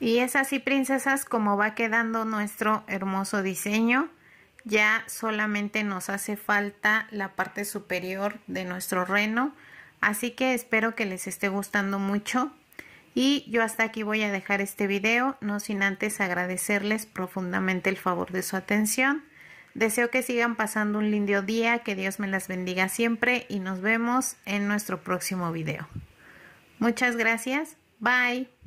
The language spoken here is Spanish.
Y es así, princesas, como va quedando nuestro hermoso diseño. Ya solamente nos hace falta la parte superior de nuestro reno. Así que espero que les esté gustando mucho. Y yo hasta aquí voy a dejar este video, no sin antes agradecerles profundamente el favor de su atención. Deseo que sigan pasando un lindo día, que Dios me las bendiga siempre y nos vemos en nuestro próximo video. Muchas gracias, bye.